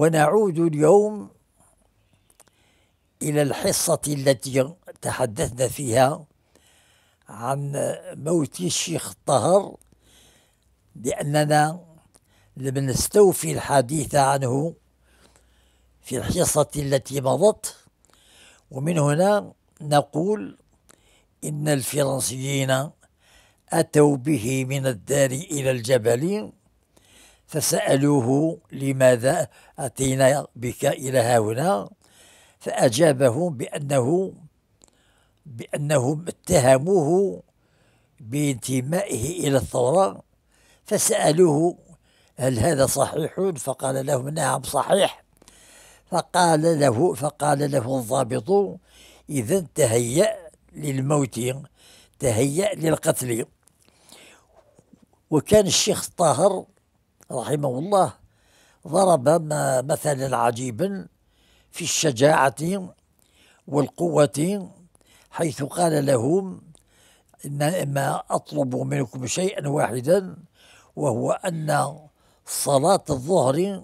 ونعود اليوم إلى الحصة التي تحدثنا فيها عن موت الشيخ الطهر لأننا لم نستوفي الحديث عنه في الحصة التي مضت ومن هنا نقول إن الفرنسيين أتوا به من الدار إلى الجبلين فسألوه لماذا أتينا بك إلى هنا فأجابهم بأنه بأنهم اتهموه بانتمائه إلى الثورة فسألوه هل هذا صحيح فقال لهم نعم صحيح فقال له فقال له الضابط إذا تهيأ للموت تهيأ للقتل وكان الشيخ طاهر رحمه الله ضرب مثلا عجيبا في الشجاعة والقوة حيث قال لهم إنما أطلب منكم شيئا واحدا وهو أن صلاة الظهر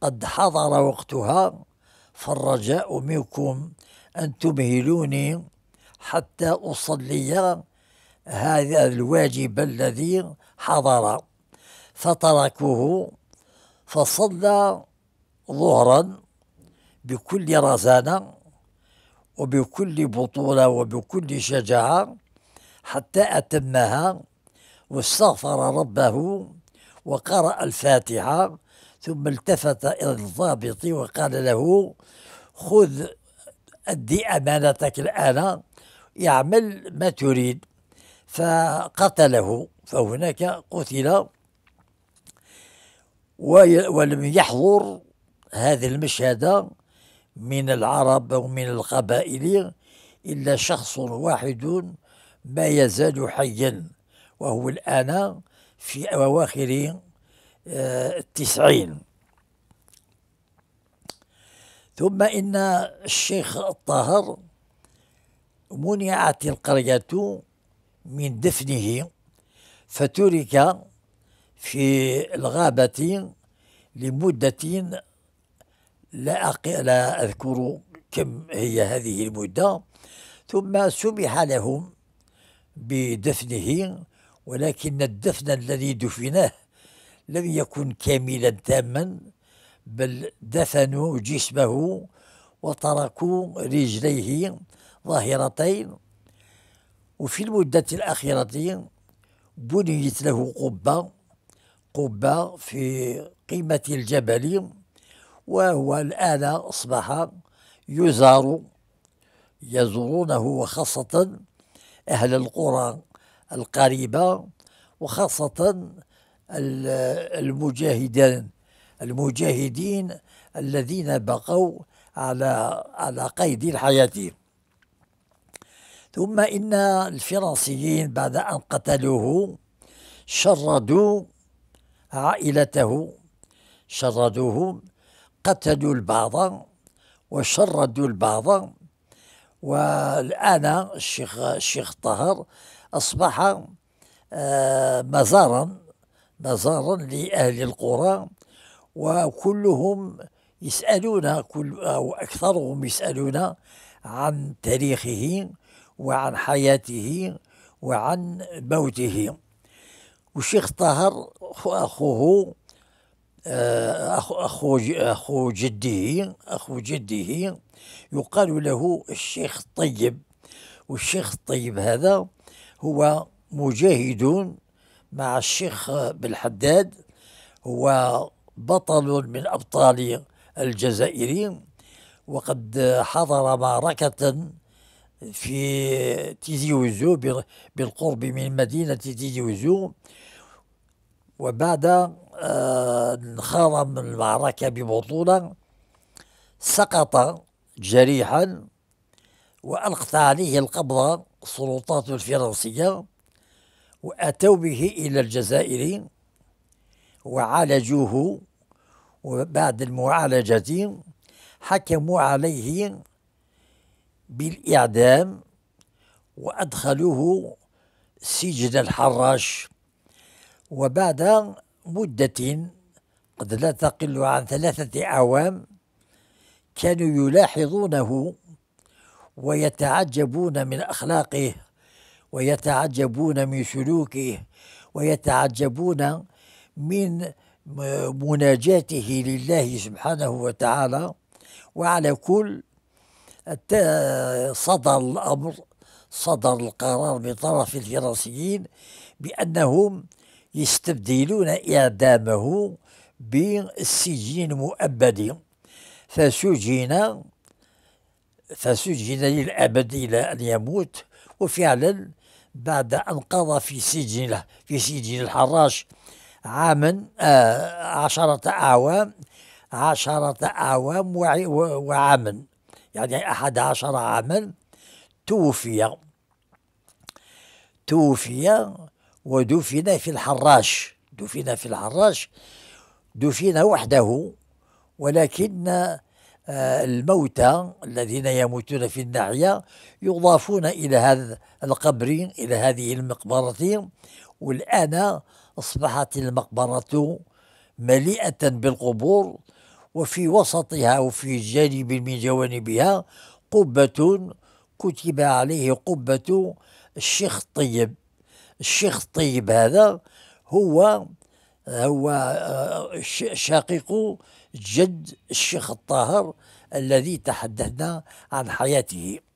قد حضر وقتها فالرجاء منكم أن تمهلوني حتى أصلي هذا الواجب الذي حضر فتركوه فصلى ظهرا بكل رزانة وبكل بطولة وبكل شجاعة حتى أتمها واستغفر ربه وقرأ الفاتحة ثم التفت إلى الضابط وقال له خذ أدي أمانتك الآن يعمل ما تريد فقتله فهناك قتل ولم يحضر هذه المشهد من العرب ومن القبائل إلا شخص واحد ما يزال حيا وهو الآن في أواخر آه، التسعين ثم إن الشيخ الطاهر منعت القرية من دفنه فترك في الغابة لمدة لا, أق... لا أذكر كم هي هذه المدة ثم سمح لهم بدفنه ولكن الدفن الذي دفنه لم يكن كاملا تاما بل دفنوا جسمه وتركوا رجليه ظاهرتين وفي المدة الأخيرة بنيت له قبة قبة في قمة الجبل وهو الآن أصبح يزار يزورونه وخاصة أهل القرى القريبة وخاصة المجاهدين المجاهدين الذين بقوا على على قيد الحياة ثم إن الفرنسيين بعد أن قتلوه شردوا عائلته شردوه قتلوا البعض وشردوا البعض والآن الشيخ الشيخ طهر أصبح آه، مزارا مزارا لأهل القرى وكلهم يسألون كل أو أكثرهم يسألون عن تاريخه وعن حياته وعن موته والشيخ طاهر واخوه آه، أخو أخو أخو جده أخو جده يقال له الشيخ الطيب والشيخ الطيب هذا هو مجاهد مع الشيخ بالحداد هو بطل من أبطال الجزائريين وقد حضر معركة في تيزي وزو بالقرب من مدينة تيزي وزو وبعد آه، انخرم المعركة ببطولة سقط جريحا وألقت عليه القبضة السلطات الفرنسية وأتوا به إلى الجزائر وعالجوه وبعد المعالجة حكموا عليه بالإعدام وأدخلوه سجن الحراش وبعد مدة قد لا تقل عن ثلاثة أعوام كانوا يلاحظونه ويتعجبون من أخلاقه ويتعجبون من سلوكه ويتعجبون من مناجاته لله سبحانه وتعالى وعلى كل صدر الأمر صدر القرار بطرف الفرنسيين بأنهم يستبدلون إعدامه بالسجين مؤبد فسجن فسجن للأبد إلى أن يموت وفعلا بعد أن قضى في سجن في سجن الحراش عاما آه، عشرة أعوام عشرة أعوام وعاما يعني أحد عشر عاما توفي توفي ودفن في الحراش دفن في الحراش دفن وحده ولكن آه، الموتى الذين يموتون في الناحية يضافون إلى هذا القبر إلى هذه المقبرة والآن أصبحت المقبرة مليئة بالقبور وفي وسطها وفي جانب من جوانبها قبة كتب عليه قبة الشيخ الطيب الشيخ الطيب هذا هو هو آه، شقيق جد الشيخ الطاهر الذي تحدثنا عن حياته